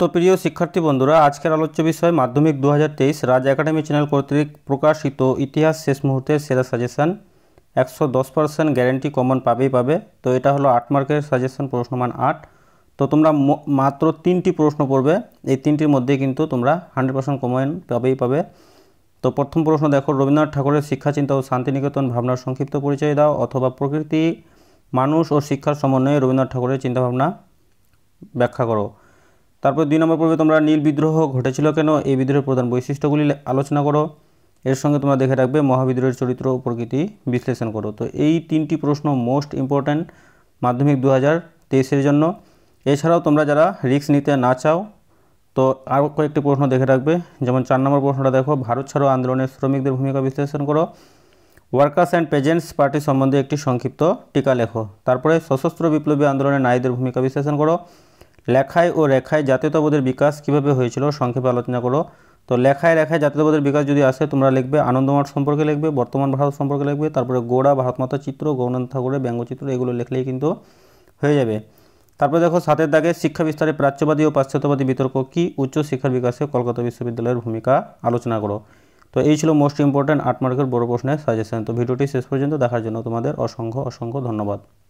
তো প্রিয় শিক্ষার্থী বন্ধুরা আজকের আলোচ্য বিষয় মাধ্যমিক দু রাজ একাডেমি চ্যানেল কর্তৃক প্রকাশিত ইতিহাস শেষ মুহূর্তের সেরা সাজেশান একশো দশ পার্সেন্ট গ্যারেন্টি কমন পাবেই পাবে তো এটা হলো আট মার্কের প্রশ্ন প্রশ্নমান আট তো তোমরা মাত্র তিনটি প্রশ্ন পড়বে এই তিনটির মধ্যে কিন্তু তোমরা হান্ড্রেড পার্সেন্ট কমন পাবেই পাবে তো প্রথম প্রশ্ন দেখো রবীন্দ্রনাথ ঠাকুরের শিক্ষাচিন্তা ও শান্তিনিকেতন ভাবনার সংক্ষিপ্ত পরিচয় দাও অথবা প্রকৃতি মানুষ ও শিক্ষার সমন্বয়ে রবীন্দ্রনাথ ঠাকুরের চিন্তাভাবনা ব্যাখ্যা করো তারপর দুই নম্বর পর্বে তোমরা নীল বিদ্রোহ ঘটেছিল কেন এই বিদ্রোহের প্রধান বৈশিষ্ট্যগুলি আলোচনা করো এর সঙ্গে তোমরা দেখে রাখবে মহাবিদ্রোহের চরিত্র ও প্রকৃতি বিশ্লেষণ করো তো এই তিনটি প্রশ্ন মোস্ট ইম্পর্ট্যান্ট মাধ্যমিক দু হাজার তেইশের জন্য এছাড়াও তোমরা যারা রিস্ক নিতে না চাও তো আরও কয়েকটি প্রশ্ন দেখে রাখবে যেমন চার নম্বর প্রশ্নটা দেখো ভারত ছাড়ো আন্দোলনের শ্রমিকদের ভূমিকা বিশ্লেষণ করো ওয়ার্কার্স অ্যান্ড পেজেন্টস পার্টি সম্বন্ধে একটি সংক্ষিপ্ত টিকা লেখো তারপরে সশস্ত্র বিপ্লবী আন্দোলনে নারীদের ভূমিকা বিশ্লেষণ করো লেখায় ও রেখায় জাতীয়তাবোধের বিকাশ কিভাবে হয়েছিল সংক্ষেপে আলোচনা করো তো লেখায় রেখায় জাতীয়তাবোধের বিকাশ যদি আসে তোমরা লিখবে আনন্দমাঠ সম্পর্কে লিখবে বর্তমান ভারত সম্পর্কে লিখবে তারপরে গোড়া ভারতমাতা চিত্র গৌরনাথ ঠাকুরের ব্যঙ্গচিত্র এগুলো লেখলেই কিন্তু হয়ে যাবে তারপরে দেখো সাতের দাগে শিক্ষা বিস্তারে প্রাচ্যবাদী ও পাশ্চাত্যবাদী বিতর্ক কি উচ্চ শিক্ষার বিকাশে কলকাতা বিশ্ববিদ্যালয়ের ভূমিকা আলোচনা করো তো এই ছিল মোস্ট ইম্পর্ট্যান্ট আট মার্কের বড় প্রশ্নের সাজেশন তো ভিডিওটি শেষ পর্যন্ত দেখার জন্য তোমাদের অসংখ্য অসংখ্য ধন্যবাদ